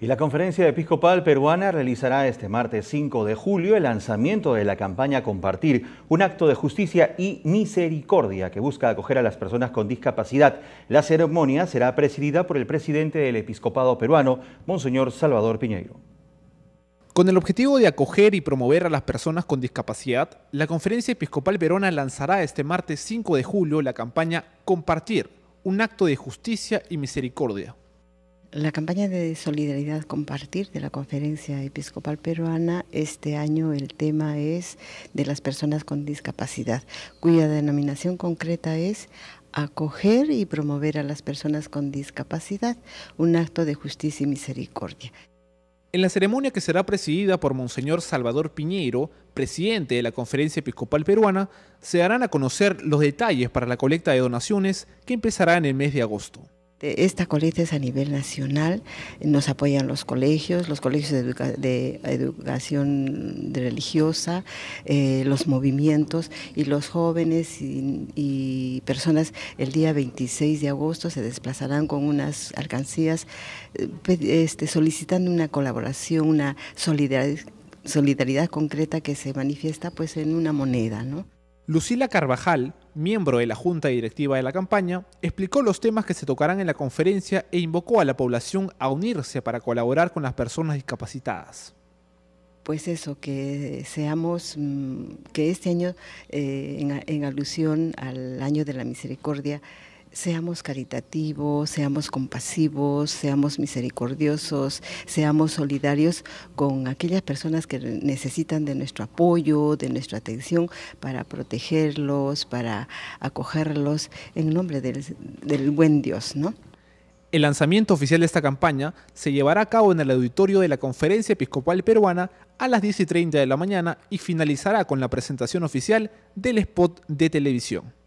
Y la Conferencia Episcopal Peruana realizará este martes 5 de julio el lanzamiento de la campaña Compartir, un acto de justicia y misericordia que busca acoger a las personas con discapacidad. La ceremonia será presidida por el presidente del Episcopado peruano, Monseñor Salvador Piñeiro. Con el objetivo de acoger y promover a las personas con discapacidad, la Conferencia Episcopal Peruana lanzará este martes 5 de julio la campaña Compartir, un acto de justicia y misericordia la campaña de solidaridad compartir de la Conferencia Episcopal Peruana, este año el tema es de las personas con discapacidad, cuya denominación concreta es acoger y promover a las personas con discapacidad, un acto de justicia y misericordia. En la ceremonia que será presidida por Monseñor Salvador Piñeiro, presidente de la Conferencia Episcopal Peruana, se darán a conocer los detalles para la colecta de donaciones que empezará en el mes de agosto. Esta colecta es a nivel nacional, nos apoyan los colegios, los colegios de, educación religiosa, eh, los movimientos y los jóvenes y, personas el día 26 de agosto se desplazarán con unas alcancías eh, este, solicitando una colaboración, una solidaridad, solidaridad concreta que se manifiesta pues en una moneda. ¿no? Lucila Carvajal miembro de la Junta Directiva de la campaña, explicó los temas que se tocarán en la conferencia e invocó a la población a unirse para colaborar con las personas discapacitadas pues eso, que seamos, mm, que este año, eh, en, alusión al año de la misericordia, seamos caritativos, seamos compasivos, seamos misericordiosos, seamos solidarios con aquellas personas que necesitan de nuestro apoyo, de nuestra atención, para protegerlos, para acogerlos, en nombre del, buen Dios, ¿no? El lanzamiento oficial de esta campaña se llevará a cabo en el auditorio de la Conferencia Episcopal Peruana a las 10 y 30 de la mañana y finalizará con la presentación oficial del spot de televisión.